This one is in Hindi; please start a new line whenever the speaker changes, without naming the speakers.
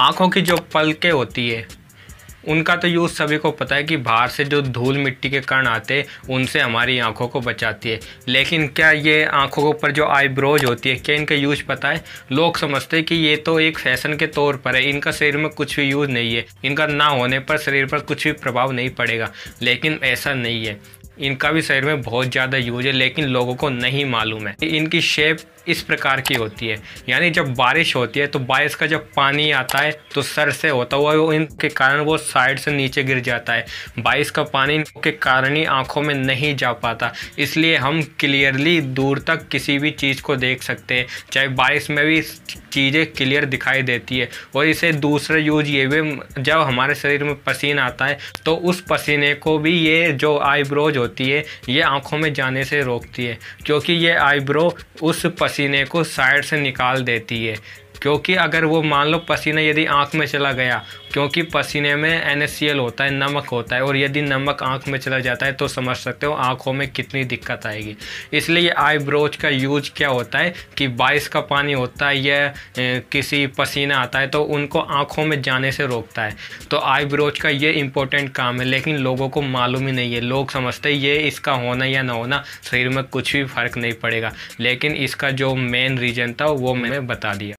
आँखों की जो पलकें होती है उनका तो यूज़ सभी को पता है कि बाहर से जो धूल मिट्टी के कण आते उनसे हमारी आँखों को बचाती है लेकिन क्या ये आँखों के ऊपर जो आईब्रोज होती है क्या इनका यूज पता है लोग समझते हैं कि ये तो एक फैशन के तौर पर है इनका शरीर में कुछ भी यूज़ नहीं है इनका ना होने पर शरीर पर कुछ भी प्रभाव नहीं पड़ेगा लेकिन ऐसा नहीं है इनका भी शरीर में बहुत ज़्यादा यूज है लेकिन लोगों को नहीं मालूम है इनकी शेप इस प्रकार की होती है यानी जब बारिश होती है तो बारिश का जब पानी आता है तो सर से होता हुआ इनके कारण वो साइड से नीचे गिर जाता है बारिश का पानी के कारण ही आँखों में नहीं जा पाता इसलिए हम क्लियरली दूर तक किसी भी चीज़ को देख सकते हैं चाहे बारिश में भी चीज़ें क्लियर दिखाई देती है और इसे दूसरा यूज ये भी जब हमारे शरीर में पसीना आता है तो उस पसीने को भी ये जो आईब्रोज होती है ये आँखों में जाने से रोकती है क्योंकि ये आईब्रो उस पसीने पसीने को साइड से निकाल देती है क्योंकि अगर वो मान लो पसीना यदि आँख में चला गया क्योंकि पसीने में एन होता है नमक होता है और यदि नमक आँख में चला जाता है तो समझ सकते हो आँखों में कितनी दिक्कत आएगी इसलिए आईब्रोज का यूज क्या होता है कि बारिश का पानी होता है या किसी पसीना आता है तो उनको आँखों में जाने से रोकता है तो आईब्रोज का ये इंपॉर्टेंट काम है लेकिन लोगों को मालूम ही नहीं है लोग समझते ये इसका होना या ना होना शरीर में कुछ भी फ़र्क नहीं पड़ेगा लेकिन इसका जो मेन रीज़न था वो मैंने बता दिया